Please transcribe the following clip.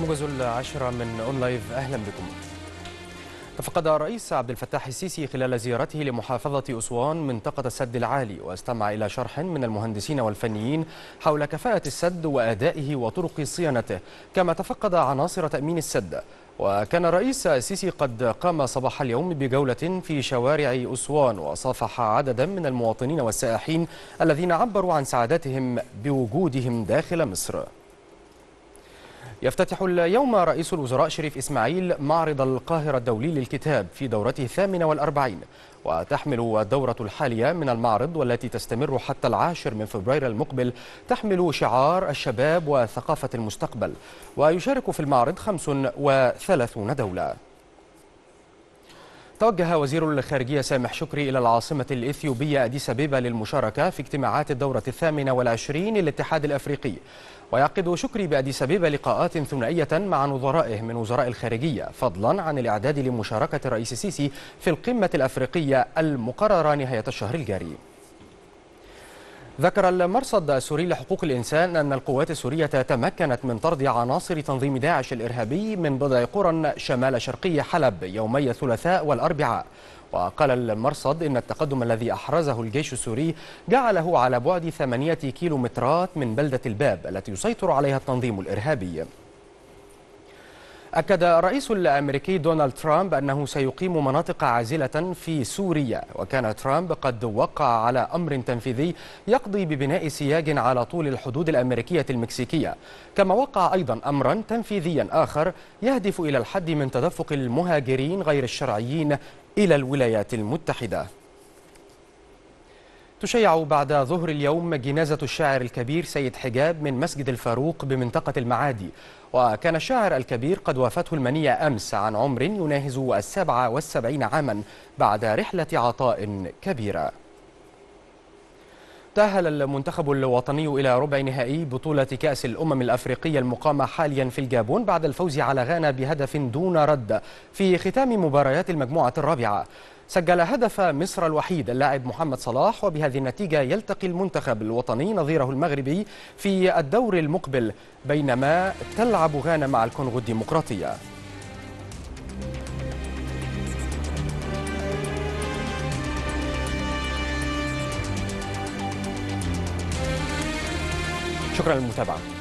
موجز العاشرة من أون لايف أهلا بكم تفقد الرئيس عبد الفتاح السيسي خلال زيارته لمحافظة أسوان منطقة السد العالي واستمع إلى شرح من المهندسين والفنيين حول كفاءة السد وأدائه وطرق صيانته كما تفقد عناصر تأمين السد وكان الرئيس السيسي قد قام صباح اليوم بجولة في شوارع أسوان وصافح عددا من المواطنين والسائحين الذين عبروا عن سعادتهم بوجودهم داخل مصر يفتتح اليوم رئيس الوزراء شريف إسماعيل معرض القاهرة الدولي للكتاب في دورته الثامنة والأربعين وتحمل الدورة الحالية من المعرض والتي تستمر حتى العاشر من فبراير المقبل تحمل شعار الشباب وثقافة المستقبل ويشارك في المعرض 35 دولة توجه وزير الخارجية سامح شكري إلى العاصمة الإثيوبية أديس أبيبا للمشاركة في اجتماعات الدورة الثامنة والعشرين للاتحاد الأفريقي ويعقد شكري بأديس أبيبا لقاءات ثنائية مع نظرائه من وزراء الخارجية فضلا عن الإعداد لمشاركة الرئيس السيسي في القمة الأفريقية المقررة نهاية الشهر الجاري ذكر المرصد السوري لحقوق الإنسان أن القوات السورية تمكنت من طرد عناصر تنظيم داعش الإرهابي من بضع قرى شمال شرقي حلب يومي الثلاثاء والأربعاء وقال المرصد إن التقدم الذي أحرزه الجيش السوري جعله على بعد ثمانية كيلومترات من بلدة الباب التي يسيطر عليها التنظيم الإرهابي أكد الرئيس الأمريكي دونالد ترامب أنه سيقيم مناطق عازلة في سوريا وكان ترامب قد وقع على أمر تنفيذي يقضي ببناء سياج على طول الحدود الأمريكية المكسيكية كما وقع أيضا أمرا تنفيذيا آخر يهدف إلى الحد من تدفق المهاجرين غير الشرعيين إلى الولايات المتحدة تشيع بعد ظهر اليوم جنازة الشاعر الكبير سيد حجاب من مسجد الفاروق بمنطقة المعادي وكان الشاعر الكبير قد وافته المنية أمس عن عمر يناهز السبعة والسبعين عاما بعد رحلة عطاء كبيرة تأهل المنتخب الوطني إلى ربع نهائي بطولة كأس الأمم الأفريقية المقامة حاليا في الجابون بعد الفوز على غانا بهدف دون رد في ختام مباريات المجموعة الرابعة سجل هدف مصر الوحيد اللاعب محمد صلاح وبهذه النتيجة يلتقي المنتخب الوطني نظيره المغربي في الدور المقبل بينما تلعب غانا مع الكونغو الديمقراطية شكرا للمتابعه